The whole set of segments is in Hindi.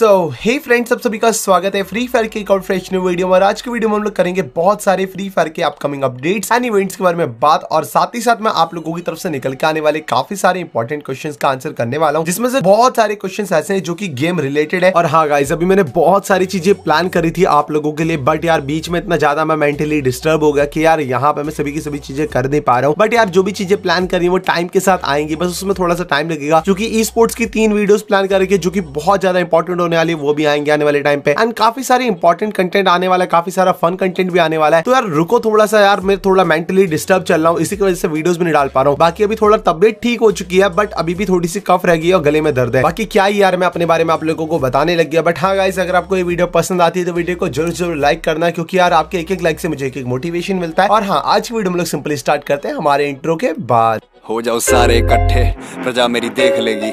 सो हे फ्रेंड्स आप सभी का स्वागत है फ्री फायर के एक और फ्रेश न्यू वीडियो में आज की वीडियो में हम लोग करेंगे बहुत सारे फ्री फायर के अपकमिंग अपडेट्स एंड इवेंट्स के बारे में बात और साथ ही साथ मैं आप लोगों की तरफ से निकल के आने वाले काफी सारे इंपॉर्टेंट क्वेश्चंस का आंसर करने वाला हूँ जिसमें से बहुत सारे क्वेश्चन ऐसे है जो की गेम रिलेटेड है और हाँ गाइज अभी मैंने बहुत सारी चीजें प्लान करी थी आप लोगों के लिए बट यार बीच में इतना ज्यादा मैं मेंटली डिस्टर्ब हो गया कि यार यहाँ पे मैं सभी की सभी चीजें कर नहीं पा रहा हूँ बट यार जो भी चीजें प्लान करी वो टाइम के साथ आएंगी बस उसमें थोड़ा सा टाइम लगेगा क्योंकि ई स्पोर्ट्स की तीन वीडियो प्लान करेगी जो की बहुत ज्यादा इंपॉर्टेंट होने वाली वो भी आएंगे आने वाले टाइम पे एंड काफी सारे इंपॉर्टेंट कंटेंट आने वाला है काफी सारा फन कंटेंट भी आने वाला है तो यार रुको थोड़ा सा यार मैं थोड़ा मेंटली डिस्टर्ब चल रहा हूँ इसी की वजह से वीडियो भी नहीं डाल पा रहा हूँ बाकी अभी थोड़ा तबियत ठीक हो चुकी है बट अभी भी थोड़ी सी कफ रह गई और गले में दर्द है बाकी क्या यार मैं अपने बारे में आप लोगों को बताने लग गया बट हाँ गाइस अगर आपको ये वीडियो पसंद आती है तो वीडियो को जरूर जरूर लाइक करना क्योंकि यार आपके एक एक लाइक से मुझे एक एक मोटिवेशन मिलता है और हाँ आज की वीडियो हम लोग सिंपली स्टार्ट करते हैं हमारे इंट्रो के बाद हो जाओ सारे इकट्ठे प्रजा मेरी देख लेगी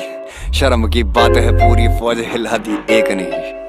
शर्म की बात है पूरी फौज हिला दी एक नहीं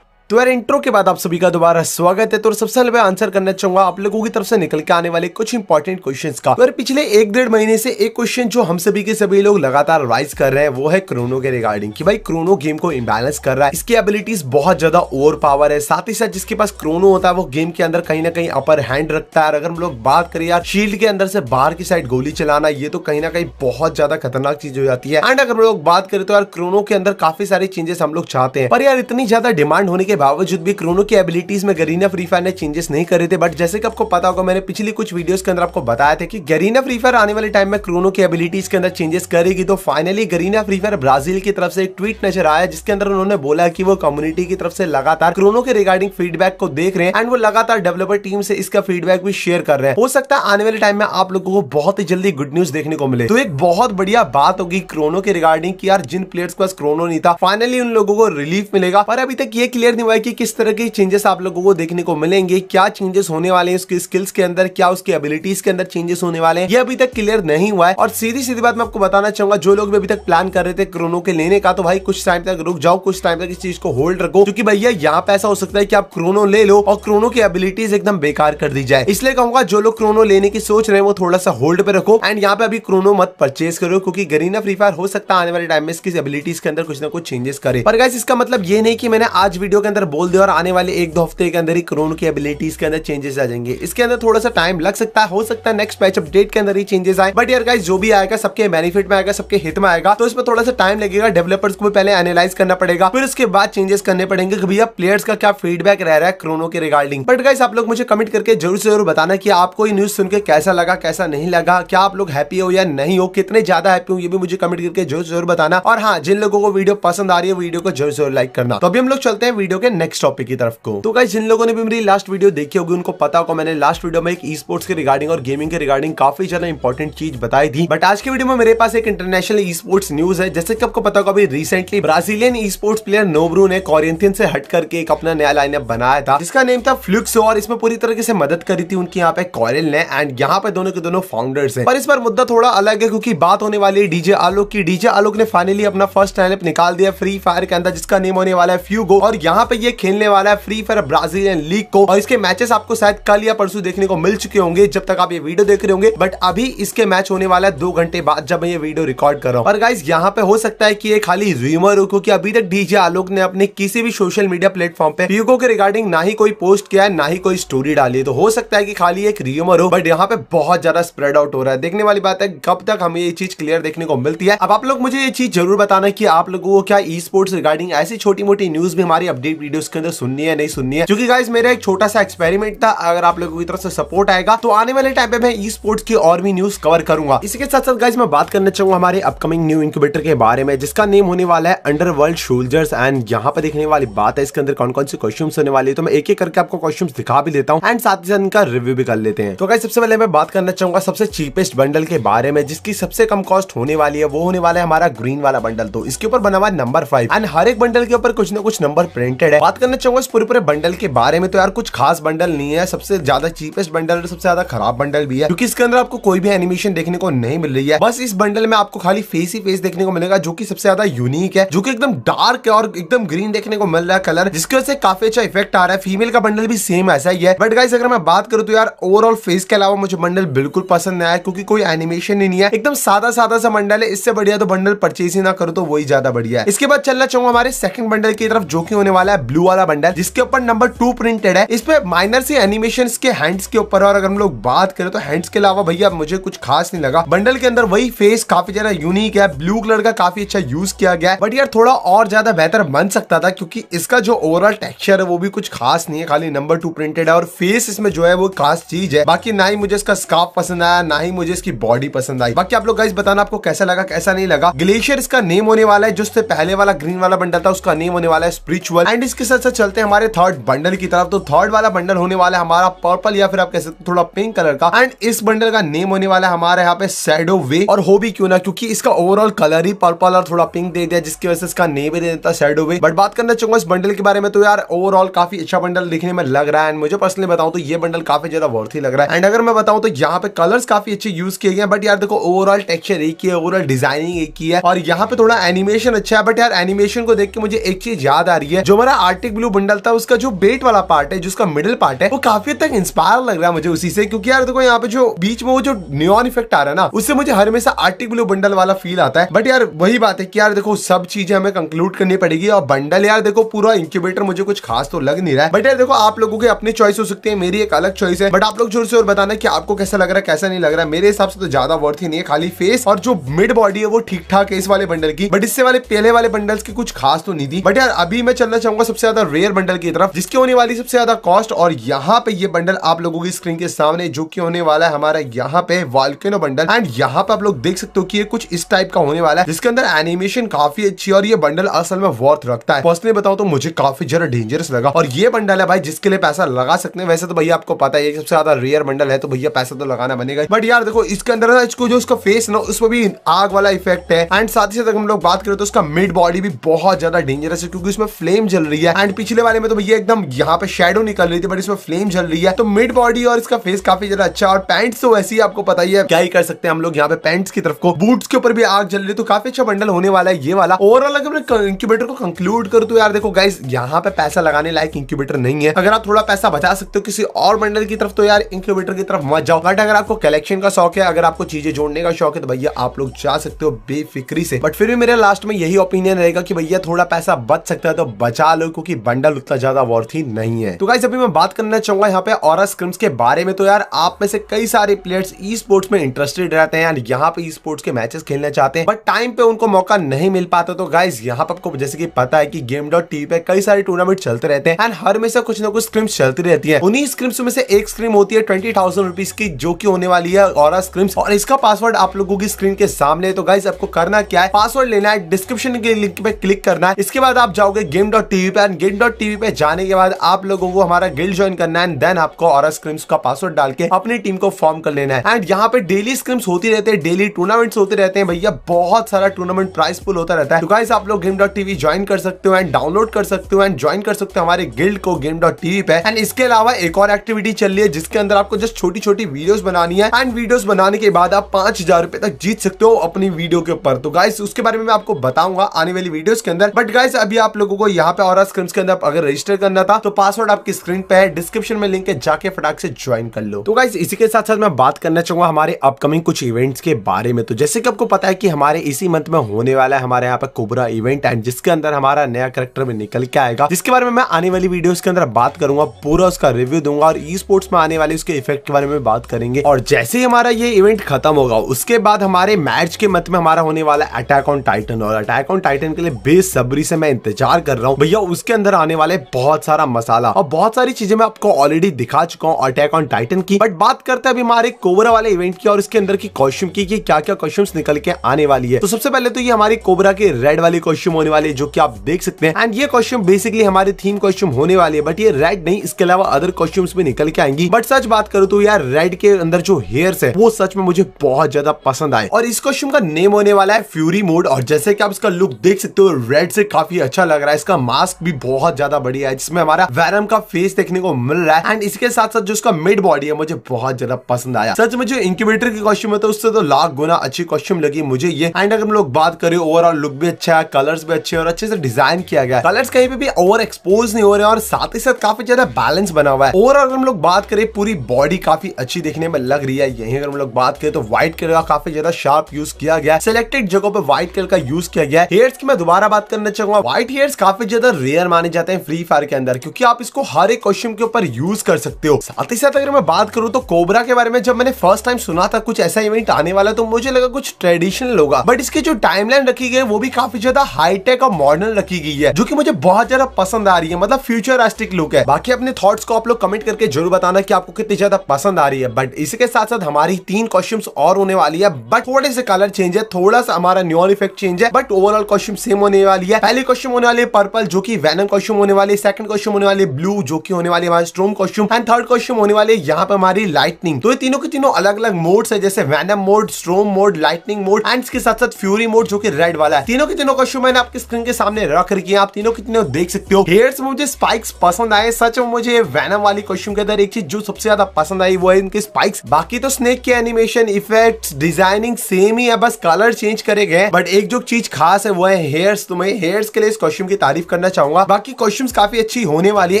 तो यार इंट्रो के बाद आप सभी का दोबारा स्वागत है तो सबसे पहले मैं आंसर करना चाहूंगा आप लोगों की तरफ से निकल के आने वाले कुछ इंपॉर्टेंट क्वेश्चंस का तो पिछले एक डेढ़ महीने से एक क्वेश्चन जो हम सभी के सभी लोग लगातार राइज कर रहे हैं वो है क्रोनो के रिगार्डिंग कि भाई क्रोनो गेम को इम्बेलेंस कर रहा है इसकी एबिलिटीज बहुत ज्यादा ओवर पावर है साथ ही साथ जिसके पास क्रोनो होता है वो गेम के अंदर कहीं ना कहीं अपर हैंड रखता है अगर हम लोग बात करें यार शील्ड के अंदर से बाहर की साइड गोली चलाना ये तो कहीं ना कहीं बहुत ज्यादा खतरनाक चीज हो जाती है एंड अगर हम लोग बात करें तो यार क्रोनो के अंदर काफी सारे चेंजेस हम लोग चाहते हैं पर यार इतनी ज्यादा डिमांड होने के बावजूद भी क्रोनो की एबिलिटीज में गरीना फ्री फायर ने चेंजेस नहीं करे थे बट जैसे कि आपको पता होगा मैंने पिछली कुछ वीडियो के अंदर आपको बताया था कि गरीना फ्री फायर आने वाले टाइम में क्रोनो की एबिलिटीज के अंदर चेंजेस करेगी तो finally Garena Free Fire Brazil की तरफ से एक ट्वीट नजर आया जिसके अंदर उन्होंने बोला की वो कम्युनिटी की तरफ से लगातार क्रोनो के रिगार्डिंग फीडबैक को देख रहे हैं एंड वो लगातार डेवलपर टीम से इसका फीडबैक भी शेयर कर रहे हैं हो सकता है आने वाले टाइम में आप लोगों को बहुत ही जल्दी गुड न्यूज देखने को मिले तो एक बहुत बढ़िया बात होगी क्रोनो के रिगार्डिंग की यार जिन प्लेयर्स के पास क्रोनो नहीं था फाइनली उन लोगों को रिलीफ मिलेगा पर अभी तक ये क्लियर नहीं हुआ है कि किस तरह के चेंजेस आप लोगों को देखने को मिलेंगे क्या चेंजेस होने वाले हैं उसके स्किल्स के अंदर क्या उसकी एबिलिटीज के अंदर चेंजेस होने वाले हैं ये अभी तक क्लियर नहीं हुआ है और सीधी सीधी बात मैं आपको बताना चाहूंगा जो लोग भी अभी तक प्लान कर रहे थे क्रोनो के लेने का तो भाई कुछ टाइम तक रुक जाओ कुछ टाइम तक इस चीज को होल्ड रखो क्योंकि भैया यहाँ पे ऐसा हो सकता है कि आप क्रोनो ले लो और क्रोनो की एबिलिटीज एकदम बेकार कर दी जाए इसलिए कहूंगा जो लोग क्रोनो लेने की सोच रहे हैं वो थोड़ा सा होल्ड पे रखो एंड यहाँ पे अभी क्रोनो मत परचेज करो क्योंकि गरीना फ्री फायर हो सकता है आने वाले टाइम में इसकी एबिलिटीज के अंदर कुछ ना कुछ चेंजेस करे पर इसका मतलब ये नहीं की मैंने आज वीडियो के अंदर बोल दिया और आने वाले एक दो हफ्ते के अंदर ही क्रोन की एबिलिटीज के अंदर चेंजेस आ जाएंगे इसके अंदर थोड़ा सा टाइम लग सकता है हो सकता है नेक्स्ट पैच अपडेट के अंदर ही चेंजेस आए बट यार गाइस जो भी आएगा सबके बेनिफिट में आएगा सबके हित में आएगा तो इसमें थोड़ा सा टाइम लगेगा डेवलपर्स को पहले एनालाइज करना पड़ेगा फिर उसके बाद चेंजेस करने पड़ेंगे भैया प्लेयर्स का क्या फीडबैक रह रहा है क्रोनो के रिगार्डिंग बट गाइस आप लोग मुझे कमेंट करके जरूर से जरूर बताना की आपको ये न्यूज सुनकर कैसा लगा कैसा नहीं लगा क्या आप लोग हैप्पी हो या नहीं हो कितने ज्यादा हैप्पी हो ये भी मुझे कमेंट करके जरूर जरूर बताना और हाँ जिन लोगों को वीडियो पसंद आ रही है वीडियो को जरूर जरूर लाइक करना तो अभी हम लोग चलते हैं वीडियो के नेक्स्ट टॉपिक की तरफ को तो गाइज जिन लोगों ने भी मेरी लास्ट वीडियो देखी होगी उनको पता होगा मैंने लास्ट वीडियो में एक ई स्पोर्ट्स के रिगार्डिंग और गेमिंग के रिगार्डिंग काफी ज्यादा इंपॉर्टेंट चीज बताई थी बट आज की वीडियो में मेरे पास एक इंटरनेशनल ई स्पोर्ट्स न्यूज है जैसे कि आपको पता होगा अभी recently Brazilian esports player Nobru ने कॉरियंथियन से हट करके एक अपना नया लाइनअप बनाया था जिसका नेम था फ्लुक्स और इसमें पूरी तरीके से मदद करी थी उनकी यहाँ पे कॉरियल ने एंड यहाँ पे दोनों के दोनों फाउंडर्स है पर इस पर मुद्दा थोड़ा अलग है क्योंकि बात होने वाली डीजे आलोक की डीजे आलोक ने फाइनली अपना फर्स्ट लाइनअप निकाल दिया फ्री फायर के अंदर जिसका नेम होने वाला है फ्यू गो और यहाँ पे ये खेलने वाला है फ्री फायर ब्राजीलियन लीग को और इसके मैचेस आपको शायद कल या परसों देखने को मिल चुके होंगे जब तक आप ये वीडियो देख रहे होंगे बट अभी इसके मैच होने वाला है दो घंटे बाद जब मैं ये वीडियो रिकॉर्ड कर रहा हूँ और गाइज यहाँ पे हो सकता है की खाली रूमर हो क्योंकि अभी तक डीजे आलोक ने अपने किसी भी सोशल मीडिया प्लेटफॉर्म पे पीको के रिगार्डिंग ना ही कोई पोस्ट किया है ना ही कोई स्टोरी डाली है तो हो सकता है की खाली एक रूमर हो बट यहाँ पे बहुत ज्यादा स्प्रेड आउट हो रहा है देखने वाली बात है कब तक हमें ये चीज क्लियर देखने को मिलती है अब आप लोग मुझे ये चीज जरूर बताना की आप लोगों को क्या ई स्पोर्ट्स रिगार्डिंग ऐसी छोटी मोटी न्यूज भी हमारी अपडेट वीडियोस के अंदर सुननी है नहीं सुननी है क्योंकि गाइज मेरा एक छोटा सा एक्सपेरिमेंट था अगर आप लोगों की तरफ से सपोर्ट आएगा तो आने वाले टाइम पे मैं ई स्पोर्ट्स की और भी न्यूज कवर करूंगा इसी के साथ साथ गाइज मैं बात करना चाहूंगा हमारे अपकमिंग न्यू इंक्यूबेटर के बारे में जिसका नेम होने वाला है अंडर वर्ल्ड शोल्जर्स एंड यहाँ पर देखने वाली बात है इसके अंदर कौन कौन से क्वेश्चन होने वाले तो मैं एक एक करके आपको क्वेश्चन दिखा भी देता हूँ एंड साथ ही साथ इनका रिव्यू भी कर लेते हैं तो गाइज सबसे पहले मैं बात करना चाहूंगा सबसे चीपेस्ट बंडल के बारे में जिसकी सबसे कम कॉस्ट होने वाली है वो होने वाला है हमारा ग्रीन वाला बंडल तो इसके ऊपर बना हुआ नंबर फाइव एंड हर एक बंडल के ऊपर कुछ ना कुछ नंबर प्रिंटेड साइड है बात करना चाहूंगा इस पूरे पूरे बंडल के बारे में तो यार कुछ खास बंडल नहीं है सबसे ज्यादा चीपेस्ट बंडल और सबसे ज्यादा खराब बंडल भी है क्योंकि इसके अंदर आपको कोई भी एनिमेशन देखने को नहीं मिल रही है बस इस बंडल में आपको खाली फेस ही फेस देखने को मिलेगा जो की सबसे ज्यादा यूनिक है जो की एकदम डार्क और एकदम ग्रीन देखने को मिल रहा है कलर जिसकी वजह से काफी अच्छा इफेक्ट आ रहा है फीमेल का बंडल भी सेम ऐसा ही है बट गाइस अगर मैं बात करूँ तो यार ओवरऑल फेस के अलावा मुझे बंडल बिल्कुल पसंद नहीं आया क्योंकि कोई एनिमेशन ही नहीं है एकदम सादा सादा सा बंडल है इससे बढ़िया तो बंडल परचेज ही ना करो तो वही ज्यादा बढ़िया है इसके बाद चलना चाहूंगा हमारे सेकंड बंडल की तरफ जो कि होने वाला है ब्लू वाला बंडल जिसके ऊपर नंबर टू प्रिंटेड है इसमें माइनर से एनिमेशन के हैंड्स के ऊपर और अगर हम लोग बात करें तो हैंड्स के अलावा भैया मुझे कुछ खास नहीं लगा बंडल के अंदर वही फेस काफी ज्यादा यूनिक है ब्लू कलर का काफी अच्छा यूज किया गया है बट यार थोड़ा और ज्यादा बेहतर बन सकता था क्योंकि इसका जो ओवरऑल टेक्सचर है वो भी कुछ खास नहीं है खाली नंबर टू प्रिंटेड है और फेस इसमें जो है वो खास चीज है बाकी ना ही मुझे इसका स्काफ पसंद आया ना ही मुझे इसकी बॉडी पसंद आई बाकी आप लोग गाइस बताना आपको कैसा लगा कैसा नहीं लगा ग्लेशियर इसका नेम होने वाला है जिससे पहले वाला ग्रीन वाला बंडल था उसका नेम होने वाला है स्पिरिचुअल एंड इसके साथ साथ चलते हमारे थर्ड बंडल की तरफ तो थर्ड वाला बंडल होने वाला है हमारा पर्पल या फिर आप कह सकते थोड़ा पिंक कलर का एंड इस बंडल का नेम होने वाला है हमारे यहाँ पे सैडो वे और हो भी क्यों ना क्योंकि इसका ओवरऑल कलर ही पर्पल और थोड़ा पिंक दे दिया जिसकी वजह से इसका नेम भी दे देता सैडो वे बट बात करना चाहूंगा इस बंडल के बारे में तो यार ओवरऑल काफी अच्छा बंडल दिखने में लग रहा है एंड मुझे पर्सनली बताऊ तो ये बंडल काफी ज्यादा वर्थ ही लग रहा है एंड अगर मैं बताऊँ तो यहाँ पे कलर काफी अच्छे यूज किए गए बट यार देखो ओवरऑल टेक्चर एक ही है ओवरऑल डिजाइनिंग एक ही है और यहाँ पे थोड़ा एनिमेशन अच्छा है बट यार एनिमेशन को देख के मुझे एक चीज याद आ रही है जो मेरा आर्टिक ब्लू बंडल था उसका जो बेट वाला पार्ट है जिसका मिडिल पार्ट है वो काफी तक इंस्पायर लग रहा है मुझे उसी से क्योंकि यार देखो यहाँ पे जो बीच में वो जो न्यून इफेक्ट आ रहा है ना उससे मुझे हर हमेशा आर्टिक ब्लू बंडल वाला फील आता है बट यार वही बात है कि यार देखो सब चीजें हमें कंक्लूड करनी पड़ेगी और बंडल यार देखो पूरा इंक्यूबेटर मुझे कुछ खास तो लग नहीं रहा है बट यार देखो आप लोगों के अपने चॉइस हो सकती है मेरी एक अलग चॉइस है बट आप लोग जोर से और बताना की आपको कैसा लग रहा है कैसा नहीं लग रहा है मेरे हिसाब से तो ज्यादा वर्थ ही नहीं है खाली फेस और जो मिड बॉडी है वो ठीक ठाक है इस वाले बंडल की बट इससे वाले पहले वाले बंडल्स की कुछ खास तो नहीं थी बट यार अभी मैं चलना चाहूंगा सबसे ज्यादा रेयर बंडल की तरफ जिसकी होने वाली सबसे ज्यादा कॉस्ट और यहाँ पे ये बंडल आप लोगों की स्क्रीन के सामने जो की होने वाला है हमारा यहाँ पे वाल्केनो बंडल एंड यहाँ पे आप लोग देख सकते हो कि ये कुछ इस टाइप का होने वाला है जिसके अंदर एनिमेशन काफी अच्छी और ये बंडल असल में वर्थ रखता है पर्सनली बताओ तो मुझे काफी जरा डेंजरस लगा और ये बंडल है भाई जिसके लिए पैसा लगा सकते हैं वैसे तो भैया आपको पता है सबसे ज्यादा रेयर बंडल है तो भैया पैसा तो लगाना बनेगा बट यार देखो इसके अंदर जो उसका फेस ना उसमें भी आग वाला इफेक्ट है एंड साथ ही साथ हम लोग बात करें तो उसका मिड बॉडी भी बहुत ज्यादा डेंजरस है क्योंकि उसमें फ्लेम जल रही है एंड पिछले वाले में तो भैया एकदम यहाँ पे शेडो निकल रही थी बट इसमें फ्लेम जल रही है तो मिड बॉडी और इसका फेस काफी ज्यादा अच्छा और पैंट्स तो वैसे ही आपको पता ही है क्या ही कर सकते हैं हम लोग यहाँ पे पैंट्स की तरफ को बूट्स के ऊपर भी आग जल रही तो काफी अच्छा बंडल होने वाला है ये वाला ओवरऑल अगर मैं इंक्यूबेटर को कंक्लूड कर तो यार देखो गाइज यहाँ पे पैसा लगाने लायक इंक्यूबेटर नहीं है अगर आप थोड़ा पैसा बचा सकते हो किसी और बंडल की तरफ तो यार इंक्यूबेटर की तरफ मत जाओ बट अगर आपको कलेक्शन का शौक है अगर आपको चीजें जोड़ने का शौक है तो भैया आप लोग जा सकते हो बेफिक्री से बट फिर भी मेरे लास्ट में यही ओपिनियन रहेगा कि भैया थोड़ा पैसा बच सकता है तो बचा वालों को बंडल उतना ज्यादा ही नहीं है तो गाइस अभी मैं बात करना चाहूंगा यहाँ पे और स्क्रिम्स के बारे में तो यार आप में से कई सारे प्लेयर्स ई स्पोर्ट्स में इंटरेस्टेड रहते हैं यार यहाँ पे ई स्पोर्ट्स के मैचेस खेलना चाहते हैं बट टाइम पे उनको मौका नहीं मिल पाता तो गाइज यहाँ पे आपको जैसे की पता है की गेम डॉट टीवी पे कई सारे टूर्नामेंट चलते रहते हैं एंड हर में से कुछ ना कुछ स्क्रिम्स चलती रहती है उन्हीं स्क्रिम्स में से एक स्क्रीम होती है ट्वेंटी थाउजेंड रुपीज की जो की होने वाली है और स्क्रिम्स और इसका पासवर्ड आप लोगों की स्क्रीन के सामने तो गाइज आपको करना क्या है पासवर्ड लेना है डिस्क्रिप्शन के लिंक पे क्लिक करना है इसके बाद आप जाओगे गेम डॉट टीवी टीवी पे एंड गिल्ड डॉट टीवी पे जाने के बाद आप लोगों को हमारा गिल्ड ज्वाइन करना है देन आपको और स्क्रिम्स का पासवर्ड डाल के अपनी टीम को फॉर्म कर लेना है एंड यहाँ पे डेली स्क्रिम्स होती रहते हैं डेली टूर्नामेंट्स होते रहते हैं भैया बहुत सारा टूर्नामेंट प्राइस पुल होता रहता है तो गाइस आप लोग गेम डॉट टीवी ज्वाइन कर सकते हो एंड डाउनलोड कर सकते हो एंड ज्वाइन कर सकते हो हमारे गिल्ड को गेम डॉट टीवी पे एंड इसके अलावा एक और एक्टिविटी चल रही है जिसके अंदर आपको जस्ट छोटी छोटी वीडियोस बनानी है एंड वीडियोस बनाने के बाद आप पांच हजार रुपए तक जीत सकते हो अपनी वीडियो के ऊपर तो गाइस उसके बारे में मैं आपको बताऊंगा आने वाली वीडियोस के अंदर बट गाइस अभी आप लोगों को यहाँ पे और हमारा स्क्रिम्स के अंदर अगर रजिस्टर करना था तो पासवर्ड आपकी स्क्रीन पे है डिस्क्रिप्शन में लिंक है जाके फटाक से ज्वाइन कर लो तो गाइस इसी के साथ साथ मैं बात करना चाहूंगा हमारे अपकमिंग कुछ इवेंट्स के बारे में तो जैसे कि आपको पता है कि हमारे इसी मंथ में होने वाला है हमारे यहाँ पर कोबरा इवेंट एंड जिसके अंदर हमारा नया करेक्टर में निकल के आएगा जिसके बारे में मैं आने वाली वीडियो के अंदर बात करूंगा पूरा उसका रिव्यू दूंगा और ई स्पोर्ट्स में आने वाले उसके इफेक्ट के बारे में बात करेंगे और जैसे ही हमारा ये इवेंट खत्म होगा उसके बाद हमारे मैच के मत में हमारा होने वाला अटैक ऑन टाइटन और अटैक ऑन टाइटन के लिए बेसब्री से मैं इंतजार कर रहा हूँ भैया उसके अंदर आने वाले बहुत सारा मसाला और बहुत सारी चीजें मैं आपको ऑलरेडी दिखा चुका हूँ अटैक ऑन टाइटन की बट बात करते हैं अभी हमारे कोबरा वाले इवेंट की और इसके अंदर की कॉस्ट्यूम की क्या क्या कॉस्ट्यूम निकल के आने वाली है तो सबसे पहले तो ये हमारी कोबरा के रेड वाली कॉस्ट्यूम होने वाली है जो की आप देख सकते हैं एंड ये कॉस्ट्यूम बेसिकली हमारी थीम कॉस्ट्यूम होने वाली है बट ये रेड नहीं इसके अलावा अदर कॉस्ट्यूम्स भी निकल के आएंगी बट सच बात करू तो यार रेड के अंदर जो हेयर्स है वो सच में मुझे बहुत ज्यादा पसंद आए और इस कॉस्ट्यूम का नेम होने वाला है फ्यूरी मोड और जैसे कि आप इसका लुक देख सकते हो रेड से काफी अच्छा लग रहा है इसका मास्क भी बहुत ज्यादा बढ़िया है जिसमें हमारा वैरम का फेस देखने को मिल रहा है एंड इसके साथ साथ जो उसका मिड बॉडी है मुझे बहुत ज्यादा पसंद आया सच में जो इंक्यूबेटर की कॉस्ट्यूम है तो उससे तो लाख गुना अच्छी कॉस्ट्यूम लगी मुझे ये एंड अगर हम लोग बात करें ओवरऑल लुक भी अच्छा है कलर्स भी अच्छे और अच्छे से डिजाइन किया गया कलर्स कहीं पे भी ओवर एक्सपोज नहीं हो रहे और साथ ही साथ काफी ज्यादा बैलेंस बना हुआ है ओवरऑल अगर हम लोग बात करें पूरी बॉडी काफी अच्छी देखने में लग रही है यही अगर हम लोग बात करें तो व्हाइट कलर का काफी ज्यादा शार्प यूज किया गया सिलेक्टेड जगहों पर व्हाइट कलर का यूज किया गया हेयर्स की मैं दोबारा बात करना चाहूंगा व्हाइट हेयर्स काफी ज्यादा रेयर माने जाते हैं फ्री फायर के अंदर क्योंकि आप इसको हर एक क्वेश्चन के ऊपर यूज कर सकते हो साथ ही साथ अगर मैं बात करूँ तो कोबरा के बारे में जब मैंने फर्स्ट टाइम सुना था कुछ ऐसा इवेंट आने वाला तो मुझे लगा कुछ ट्रेडिशनल होगा बट इसकी जो टाइम रखी गई वो भी काफी ज्यादा हाईटेक और मॉडर्न रखी गई है जो की मुझे बहुत ज्यादा पसंद आ रही है मतलब फ्यूचरिस्टिक लुक है बाकी अपने थॉट को आप लोग कमेंट करके जरूर बताना की आपको कितनी ज्यादा पसंद आ रही है बट इसके साथ साथ हमारी तीन कॉस्ट्यूम्स और होने वाली है बट थोड़े से कलर चेंज है थोड़ा सा हमारा न्यूल इफेक्ट चेंज है बट ओवरऑल कॉस्ट्यूम सेम होने वाली है पहले कॉस्ट्यूम होने वाली है पर्पल जो कि वैनम कॉस्ट्यूम होने वाले सेकंड कॉस्ट्यूम होने वाले ब्लू जो की होने वाले हमारे storm costume and third costume होने वाले यहाँ पे हमारी लाइटनिंग तो ये तीनों के तीनों अलग अलग मोड्स है जैसे venom mode storm mode lightning mode and इसके साथ साथ फ्यूरी मोड जो की रेड वाला है तीनों के तीनों कॉस्ट्यूम मैंने आपके स्क्रीन के सामने रख रखी है आप तीनों के तीनों देख सकते हो हेयर मुझे स्पाइक्स पसंद आए सच में मुझे वैनम वाली कॉस्ट्यूम के अंदर एक चीज जो सबसे ज्यादा पसंद आई वो है इनके स्पाइक्स बाकी तो स्नेक के एनिमेशन इफेक्ट डिजाइनिंग सेम ही है बस कलर चेंज करे गए बट एक जो चीज खास है वो है हेयर्स तुम्हें हेयर्स के लिए इस कॉस्ट्यूम की तारीफ करना चाहूंगा बाकी क्वेश्चन काफी अच्छी होने वाली है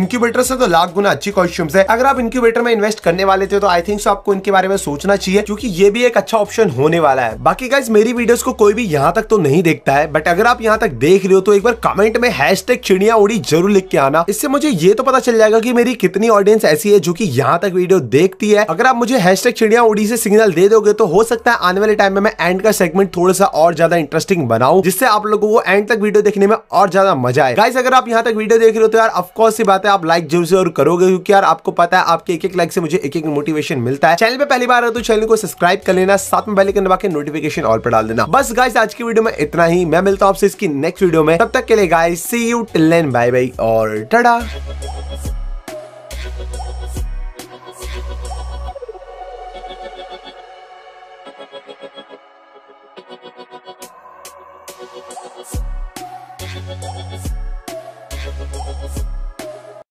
इंक्यूबेटर से तो लाख गुना अच्छी क्वेश्चन है अगर आप इंक्यूबेटर में इन्वेस्ट करने वाले थे तो आई थिंक आपको इनके बारे में सोचना चाहिए क्योंकि ये भी एक अच्छा ऑप्शन होने वाला है बाकी गाइज मेरी वीडियोस को कोई भी यहाँ तक तो नहीं देखता है बट अगर आप यहाँ तक देख रहे हो तो एक बार कमेंट में हैश चिड़िया उड़ी जरूर लिख के आना इससे मुझे ये तो पता चल जाएगा की मेरी कितनी ऑडियंस ऐसी है जो की यहाँ तक वीडियो देखती है अगर आप मुझे हैश चिड़िया उड़ी से सिग्नल दे दोगे तो हो सकता है आने वाले टाइम में मैं एंड का सेगमेंट थोड़ा सा और ज्यादा इंटरेस्टिंग बनाऊ जिससे आप लोगों को एंड तक वीडियो देखने में और ज्यादा मजा आए गाइज गाइस अगर आप यहाँ तक वीडियो देख रहे हो तो यार अफकोर्स ही बात है आप लाइक जरूर से और करोगे क्योंकि यार आपको पता है आपके एक एक लाइक से मुझे एक एक मोटिवेशन मिलता है चैनल पे पहली बार हो तो चैनल को सब्सक्राइब कर लेना साथ में पहले दबा के नोटिफिकेशन ऑल पर डाल देना बस गाइस आज की वीडियो में इतना ही मैं मिलता हूँ आपसे इसकी नेक्स्ट वीडियो में तब तक के लिए guys see you till then bye bye और टाटा